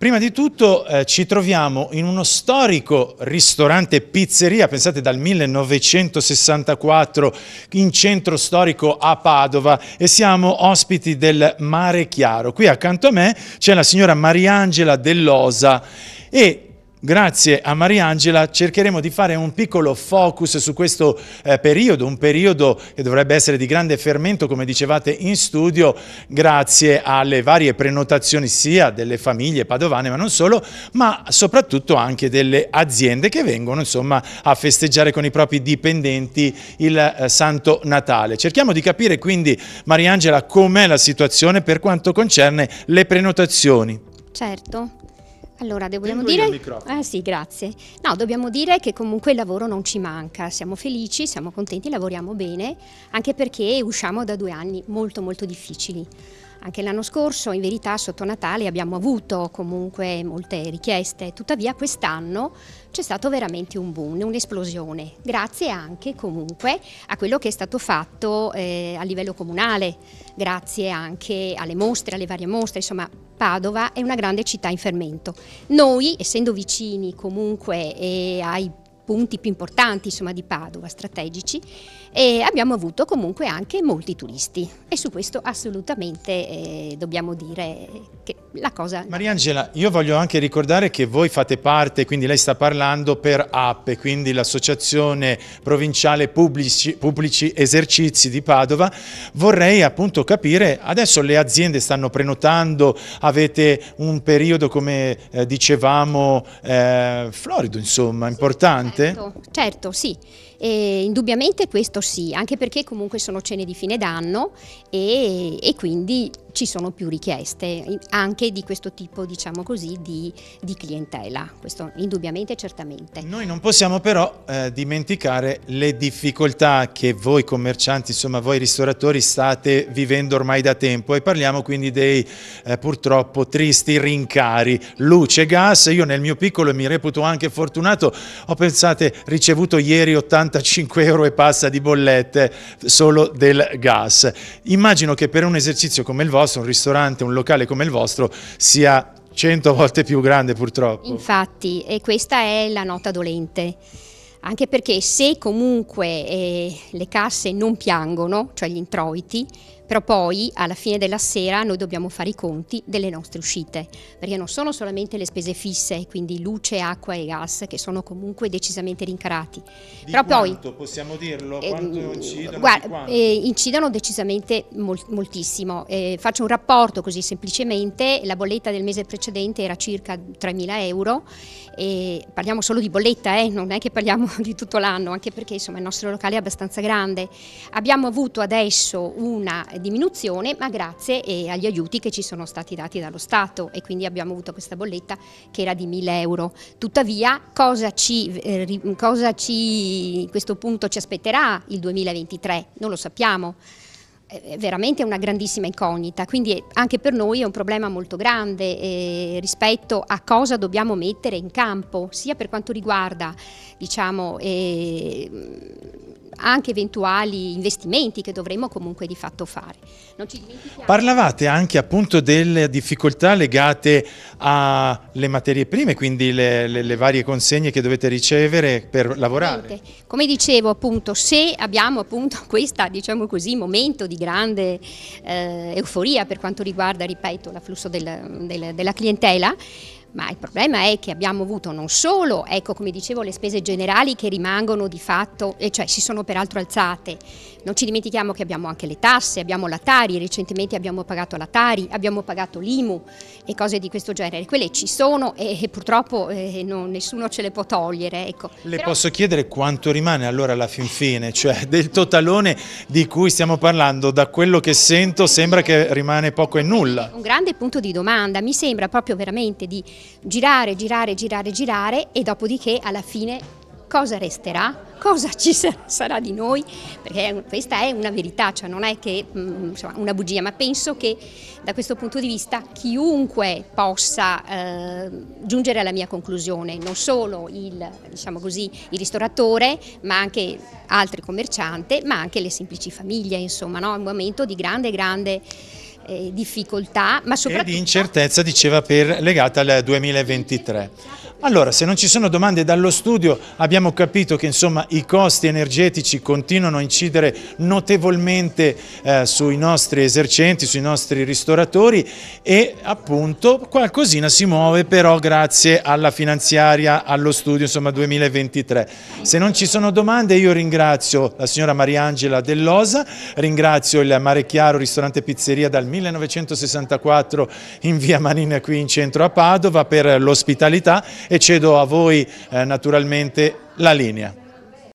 Prima di tutto eh, ci troviamo in uno storico ristorante pizzeria, pensate dal 1964, in centro storico a Padova e siamo ospiti del Mare Chiaro. Qui accanto a me c'è la signora Mariangela Dell'Osa e Grazie a Mariangela cercheremo di fare un piccolo focus su questo eh, periodo, un periodo che dovrebbe essere di grande fermento come dicevate in studio grazie alle varie prenotazioni sia delle famiglie padovane ma non solo ma soprattutto anche delle aziende che vengono insomma a festeggiare con i propri dipendenti il eh, Santo Natale. Cerchiamo di capire quindi Mariangela com'è la situazione per quanto concerne le prenotazioni. Certo. Allora, dobbiamo dire... Eh, sì, grazie. No, dobbiamo dire che comunque il lavoro non ci manca, siamo felici, siamo contenti, lavoriamo bene, anche perché usciamo da due anni molto molto difficili. Anche l'anno scorso, in verità, sotto Natale abbiamo avuto comunque molte richieste, tuttavia quest'anno c'è stato veramente un boom, un'esplosione, grazie anche comunque a quello che è stato fatto eh, a livello comunale, grazie anche alle mostre, alle varie mostre, insomma Padova è una grande città in fermento. Noi, essendo vicini comunque eh, ai punti più importanti insomma, di Padova, strategici, e abbiamo avuto comunque anche molti turisti e su questo assolutamente eh, dobbiamo dire che la cosa... Mariangela, io voglio anche ricordare che voi fate parte, quindi lei sta parlando per APE, quindi l'Associazione Provinciale Pubblici, Pubblici Esercizi di Padova, vorrei appunto capire, adesso le aziende stanno prenotando, avete un periodo come eh, dicevamo eh, florido insomma, importante, Certo, certo sì. E indubbiamente questo sì, anche perché comunque sono cene di fine d'anno e, e quindi ci sono più richieste anche di questo tipo, diciamo così, di, di clientela. Questo indubbiamente e certamente. Noi non possiamo però eh, dimenticare le difficoltà che voi commercianti, insomma voi ristoratori state vivendo ormai da tempo e parliamo quindi dei eh, purtroppo tristi rincari, luce, gas. Io nel mio piccolo e mi reputo anche fortunato, ho pensate ricevuto ieri 80 45 euro e passa di bollette solo del gas. Immagino che per un esercizio come il vostro, un ristorante, un locale come il vostro, sia 100 volte più grande purtroppo. Infatti, e questa è la nota dolente anche perché se comunque eh, le casse non piangono, cioè gli introiti, però poi alla fine della sera noi dobbiamo fare i conti delle nostre uscite, perché non sono solamente le spese fisse, quindi luce, acqua e gas, che sono comunque decisamente rincarati. Di Però quanto, poi, possiamo dirlo? Eh, quanto eh, incidono? Guarda, eh, incidono decisamente mol- moltissimo. Eh, faccio un rapporto così semplicemente, la bolletta del mese precedente era circa 3.000 euro, parliamo solo di bolletta, eh, non è che parliamo di tutto l'anno, anche perché insomma, il nostro locale è abbastanza grande. Abbiamo avuto adesso una diminuzione, ma grazie eh, agli aiuti che ci sono stati dati dallo Stato e quindi abbiamo avuto questa bolletta che era di 1000 euro. Tuttavia, cosa ci, eh, cosa ci questo punto ci aspetterà il 2023? Non lo sappiamo è veramente una grandissima incognita, quindi eh, anche per noi è un problema molto grande eh, rispetto a cosa dobbiamo mettere in campo, sia per quanto riguarda diciamo, eh, anche eventuali investimenti che dovremmo comunque di fatto fare. Parlavate anche appunto delle difficoltà legate alle materie prime, quindi le, le, le varie consegne che dovete ricevere per lavorare. Come dicevo appunto, se abbiamo appunto questo diciamo così, momento di grande eh, euforia per quanto riguarda, ripeto, l'afflusso del, del, della clientela, ma il problema è che abbiamo avuto non solo, ecco come dicevo, le spese generali che rimangono di fatto, e cioè si sono peraltro alzate, non ci dimentichiamo che abbiamo anche le tasse, abbiamo la Tari, recentemente abbiamo pagato la Tari, abbiamo pagato l'IMU e cose di questo genere, quelle ci sono e, e purtroppo eh, non, nessuno ce le può togliere. Ecco. Le Però... posso chiedere quanto rimane allora alla fin fine, cioè del totalone di cui stiamo parlando, da quello che sento sembra che rimane poco e nulla. Un grande punto di domanda, mi sembra proprio veramente di girare, girare, girare, girare e dopodiché alla fine cosa resterà? Cosa ci sarà di noi? Perché questa è una verità, cioè non è che mm, insomma, una bugia, ma penso che da questo punto di vista chiunque possa eh, giungere alla mia conclusione, non solo il, diciamo così, il, ristoratore, ma anche altri commercianti, ma anche le semplici famiglie, insomma, no? è un momento di grande, grande eh, difficoltà, ma soprattutto... E di incertezza, diceva, per, legata al 2023. Allora, se non ci sono domande dallo studio, abbiamo capito che insomma, i costi energetici continuano a incidere notevolmente eh, sui nostri esercenti, sui nostri ristoratori e appunto qualcosina si muove però grazie alla finanziaria, allo studio insomma, 2023. Se non ci sono domande io ringrazio la signora Mariangela Dell'Osa, ringrazio il Mare Chiaro Ristorante Pizzeria dal Milano, 1964 in via Manina qui in centro a Padova per l'ospitalità e cedo a voi eh, naturalmente la linea.